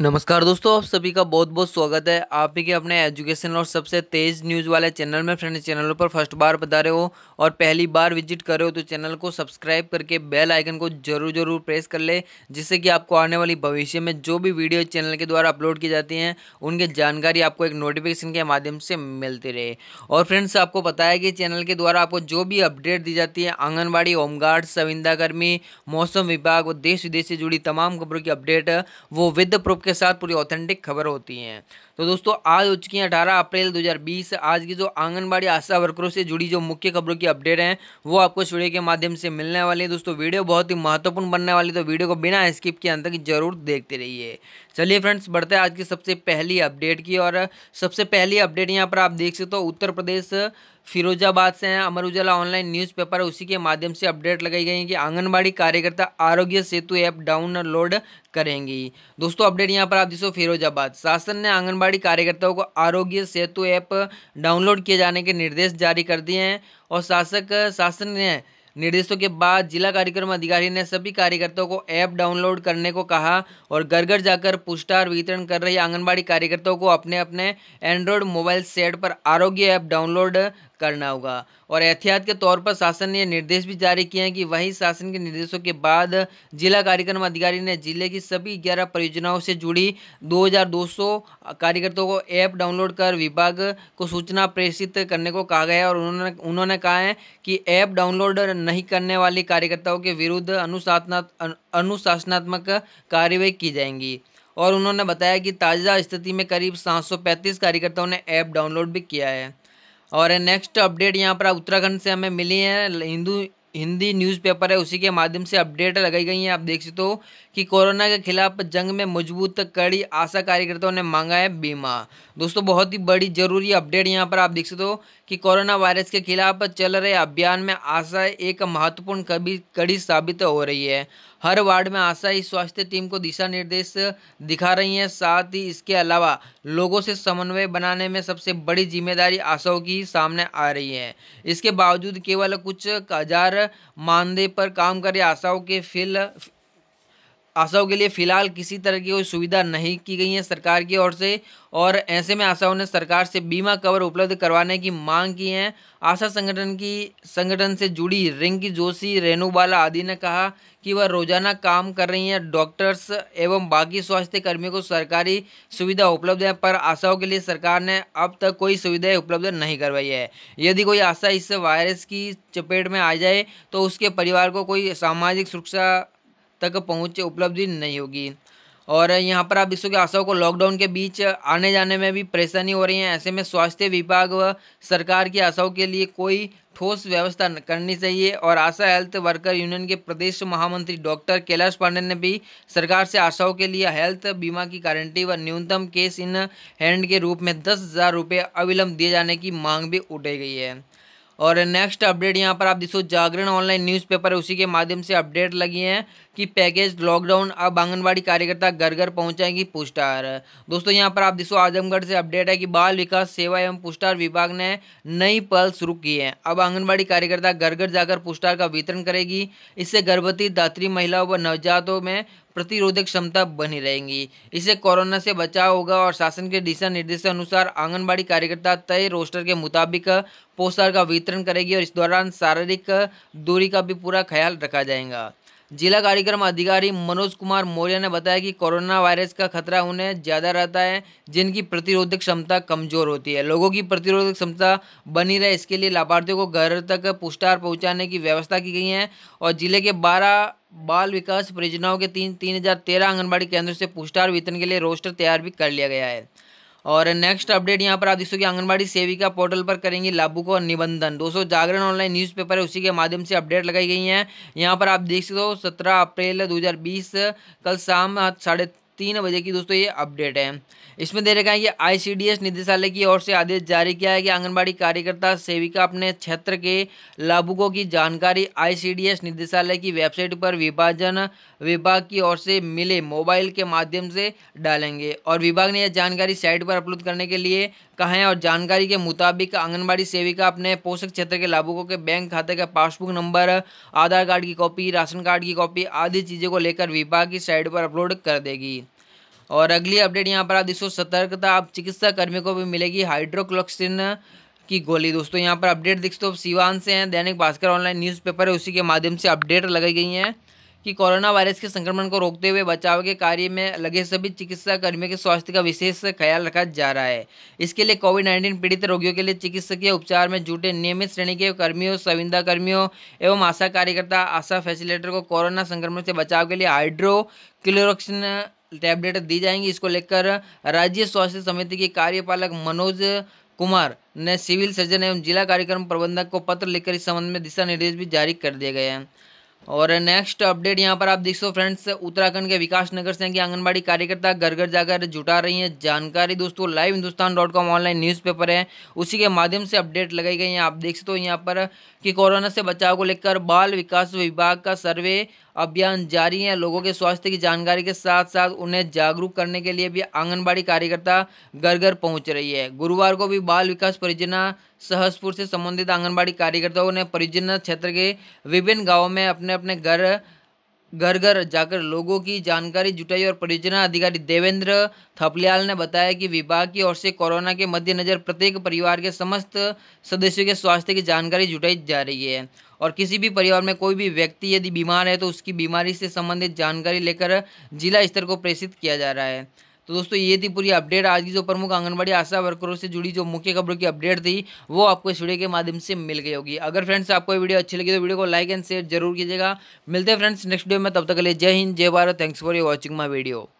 नमस्कार दोस्तों आप सभी का बहुत बहुत स्वागत है आप ही के अपने एजुकेशन और सबसे तेज न्यूज़ वाले चैनल में फ्रेंड्स चैनल पर फर्स्ट बार बता रहे हो और पहली बार विजिट कर रहे हो तो चैनल को सब्सक्राइब करके बेल आइकन को जरूर जरूर प्रेस कर ले जिससे कि आपको आने वाली भविष्य में जो भी वीडियो चैनल के द्वारा अपलोड की जाती हैं उनकी जानकारी आपको एक नोटिफिकेशन के माध्यम से मिलती रहे और फ्रेंड्स आपको पता है कि चैनल के द्वारा आपको जो भी अपडेट दी जाती है आंगनबाड़ी होमगार्ड संविदाकर्मी मौसम विभाग और देश विदेश से जुड़ी तमाम खबरों की अपडेट वो विद प्रूफ के साथ पूरी ऑथेंटिक खबर होती हैं तो दोस्तों आज हो चुकी है अठारह अप्रैल 2020 आज की जो आंगनबाड़ी आशा वर्करों से जुड़ी जो मुख्य खबरों की अपडेट हैं वो आपको इस वीडियो के माध्यम से मिलने वाली है दोस्तों वीडियो बहुत ही महत्वपूर्ण बनने वाली तो वीडियो को बिना स्किप के अंत तक जरूर देखते रहिए चलिए फ्रेंड्स बढ़ते हैं आज की सबसे पहली अपडेट की और सबसे पहली अपडेट यहाँ पर आप देख सकते हो उत्तर प्रदेश फिरोजाबाद से हैं अमर उजाला ऑनलाइन न्यूज़पेपर उसी के माध्यम से अपडेट लगाई गई है कि आंगनबाड़ी कार्यकर्ता आरोग्य सेतु ऐप डाउनलोड करेंगी दोस्तों अपडेट यहाँ पर आप देखो फिरोजाबाद शासन ने आंगनबाड़ी आंगनबाड़ी कार्यकर्ताओं को आरोग्य सेतु ऐप डाउनलोड किए जाने के निर्देश जारी कर दिए हैं और शासक शासन ने निर्देशों के बाद जिला कार्यक्रम अधिकारी ने सभी कार्यकर्ताओं को ऐप डाउनलोड करने को कहा और घर घर जाकर पुष्टार वितरण कर रही आंगनबाड़ी कार्यकर्ताओं को अपने अपने एंड्रॉयड मोबाइल सेट पर आरोग्य ऐप डाउनलोड करना होगा और एहतियात के तौर पर शासन ने निर्देश भी जारी किए हैं कि वही शासन के निर्देशों के बाद जिला कार्यक्रम अधिकारी ने जिले की सभी ग्यारह परियोजनाओं से जुड़ी 2200 कार्यकर्ताओं को ऐप डाउनलोड कर विभाग को सूचना प्रेषित करने को कहा गया और उन्होंने उन्होंने कहा है कि ऐप डाउनलोड नहीं करने वाले कार्यकर्ताओं के विरुद्ध अनुशासनात्मक अनुशासनात्मक कार्रवाई की जाएंगी और उन्होंने बताया कि ताज़ा स्थिति में करीब सात कार्यकर्ताओं ने ऐप डाउनलोड भी किया है और नेक्स्ट अपडेट यहाँ पर उत्तराखंड से हमें मिली है हिंदू हिंदी न्यूज़पेपर है उसी के माध्यम से अपडेट लगाई गई है आप देख सकते हो कि कोरोना के खिलाफ जंग में मजबूत कड़ी आशा कार्यकर्ताओं ने मांगा है बीमा दोस्तों बहुत ही बड़ी जरूरी अपडेट यहाँ पर आप देख सकते हो कि कोरोना वायरस के खिलाफ चल रहे अभियान में आशा एक महत्वपूर्ण कभी कड़ी साबित हो रही है हर वार्ड में आशा ही स्वास्थ्य टीम को दिशा निर्देश दिखा रही है साथ ही इसके अलावा लोगों से समन्वय बनाने में सबसे बड़ी जिम्मेदारी आशाओं की सामने आ रही है इसके बावजूद केवल कुछ हजार मानदेय पर काम कर रही आशाओं के फिल आशाओं के लिए फ़िलहाल किसी तरह की कोई सुविधा नहीं की गई है सरकार की ओर से और ऐसे में आशाओं ने सरकार से बीमा कवर उपलब्ध करवाने की मांग की है आशा संगठन की संगठन से जुड़ी रिंकी जोशी रेणुबाला आदि ने कहा कि वह रोजाना काम कर रही हैं डॉक्टर्स एवं बाकी स्वास्थ्य कर्मियों को सरकारी सुविधा उपलब्ध है पर आशाओं के लिए सरकार ने अब तक कोई सुविधा उपलब्ध नहीं करवाई है यदि कोई आशा इस वायरस की चपेट में आ जाए तो उसके परिवार को कोई सामाजिक सुरक्षा तक पहुँच उपलब्धि नहीं होगी और यहाँ पर आप विश्व सकते आशाओं को लॉकडाउन के बीच आने जाने में भी परेशानी हो रही है ऐसे में स्वास्थ्य विभाग व सरकार की आशाओं के लिए कोई ठोस व्यवस्था करनी चाहिए और आशा हेल्थ वर्कर यूनियन के प्रदेश महामंत्री डॉक्टर कैलाश पांडे ने भी सरकार से आशाओं के लिए हेल्थ बीमा की गारंटी व न्यूनतम केस इन हैंड के रूप में दस हज़ार रुपये अविलंब दिए जाने की मांग भी उठाई गई है और नेक्स्ट अपडेट यहाँ पर आप देखो जागरण ऑनलाइन न्यूज़पेपर है उसी के माध्यम से अपडेट लगी है कि पैकेज लॉकडाउन अब आंगनबाड़ी कार्यकर्ता घर घर पहुँचाएंगी पुष्टार दोस्तों यहाँ पर आप देखो आजमगढ़ से अपडेट है कि बाल विकास सेवा एवं पुस्टार विभाग ने नई पहल शुरू की है अब आंगनबाड़ी कार्यकर्ता घर घर जाकर पुष्टार का वितरण करेगी इससे गर्भवती दात्री महिलाओं व नवजातों में प्रतिरोधक क्षमता बनी रहेंगी इससे कोरोना से बचाव होगा और शासन के दिशा निर्देश अनुसार आंगनबाड़ी कार्यकर्ता तय रोस्टर के मुताबिक पोस्टर का वितरण करेगी और इस दौरान शारीरिक दूरी का भी पूरा ख्याल रखा जाएगा जिला कार्यक्रम अधिकारी मनोज कुमार मौर्य ने बताया कि कोरोना वायरस का खतरा उन्हें ज़्यादा रहता है जिनकी प्रतिरोधक क्षमता कमजोर होती है लोगों की प्रतिरोधक क्षमता बनी रहे इसके लिए लाभार्थियों को घर तक पुष्टार पहुंचाने की व्यवस्था की गई है और जिले के बारह बाल विकास परियोजनाओं के तीन तीन हज़ार तेरह आंगनबाड़ी केंद्रों से पुष्टार वितरण के लिए रोस्टर तैयार भी कर लिया गया है और नेक्स्ट अपडेट यहाँ पर आप देख सकते आंगनबाड़ी सेविका पोर्टल पर करेंगी लाभु को निबंधन दोस्तों जागरण ऑनलाइन न्यूज़पेपर है उसी के माध्यम से अपडेट लगाई गई हैं यहाँ पर आप देख सकते हो सत्रह अप्रैल बीस कल शाम साढ़े तीन बजे की दोस्तों ये अपडेट है इसमें दे रखा है कि आईसीडीएस निदेशालय की ओर से आदेश जारी किया है कि आंगनबाड़ी कार्यकर्ता सेविका अपने क्षेत्र के लाभुकों की जानकारी आईसीडीएस निदेशालय की वेबसाइट पर विभाजन विभाग की ओर से मिले मोबाइल के माध्यम से डालेंगे और विभाग ने यह जानकारी साइट पर अपलोड करने के लिए कहा है और जानकारी के मुताबिक आंगनबाड़ी सेविका अपने पोषक क्षेत्र के लाभुकों के बैंक खाते का पासबुक नंबर आधार कार्ड की कॉपी राशन कार्ड की कॉपी आदि चीज़ों को लेकर विभाग की साइट पर अपलोड कर देगी और अगली अपडेट यहाँ पर आप दोस्तों सतर्कता आप चिकित्सा कर्मियों को भी मिलेगी हाइड्रोक्लोक्सिन की गोली दोस्तों यहाँ पर अपडेट दोस्तों सीवान से हैं दैनिक भास्कर ऑनलाइन न्यूज़पेपर है उसी के माध्यम से अपडेट लगाई गई हैं कि कोरोना वायरस के संक्रमण को रोकते हुए बचाव के कार्य में लगे सभी चिकित्सा कर्मियों के स्वास्थ्य का विशेष ख्याल रखा जा रहा है इसके लिए कोविड नाइन्टीन पीड़ित रोगियों के लिए चिकित्सकीय उपचार में जुटे नियमित श्रेणी के कर्मियों संविदा कर्मियों एवं आशा कार्यकर्ता आशा फैसिलेटर को कोरोना संक्रमण से बचाव के लिए हाइड्रो क्लोरोक्सिन टैबलेट दी जाएंगी इसको लेकर राज्य स्वास्थ्य समिति के कार्यपालक मनोज कुमार ने सिविल सर्जन एवं जिला कार्यक्रम प्रबंधक को पत्र लिखकर इस संबंध में दिशा निर्देश भी जारी कर दिए गए हैं और नेक्स्ट अपडेट यहां पर आप देख सो फ्रेंड्स उत्तराखंड के विकास नगर से की आंगनबाड़ी कार्यकर्ता घर घर जाकर जुटा रही हैं जानकारी दोस्तों live Hindustan dot com online newspaper है उसी के माध्यम से अपडेट लगाई गई हैं आप देख सकते हो यहाँ पर कि कोरोना से बचाव को लेकर बाल विकास विभाग का सर्वे अभियान जारी है लोगों के स्वास्थ्य की जानकारी के साथ साथ उन्हें जागरूक करने के लिए भी आंगनबाड़ी कार्यकर्ता घर घर पहुंच रही है गुरुवार को भी बाल विकास परियोजना सहसपुर से संबंधित आंगनबाड़ी कार्यकर्ताओं ने परियोजना क्षेत्र के विभिन्न गाँवों में अपने अपने घर घर घर जाकर लोगों की जानकारी जुटाई और परियोजना अधिकारी देवेंद्र थपलियाल ने बताया कि विभाग की ओर से कोरोना के मद्देनजर प्रत्येक परिवार के समस्त सदस्यों के स्वास्थ्य की जानकारी जुटाई जा रही है और किसी भी परिवार में कोई भी व्यक्ति यदि बीमार है तो उसकी बीमारी से संबंधित जानकारी लेकर जिला स्तर को प्रेषित किया जा रहा है तो दोस्तों ये थी पूरी अपडेट आज की जो प्रमुख आंगनबाड़ी आशा वर्करों से जुड़ी जो मुख्य खबरों की अपडेट थी वो आपको इस वीडियो के माध्यम से मिल गई होगी अगर फ्रेंड्स आपको ये वीडियो अच्छी लगी तो वीडियो को लाइक एंड शेयर जरूर कीजिएगा मिलते हैं फ्रेंड्स नेक्स्ट वीडियो में तब तक के लिए जय हिंद जय Bharat thanks for you watching my video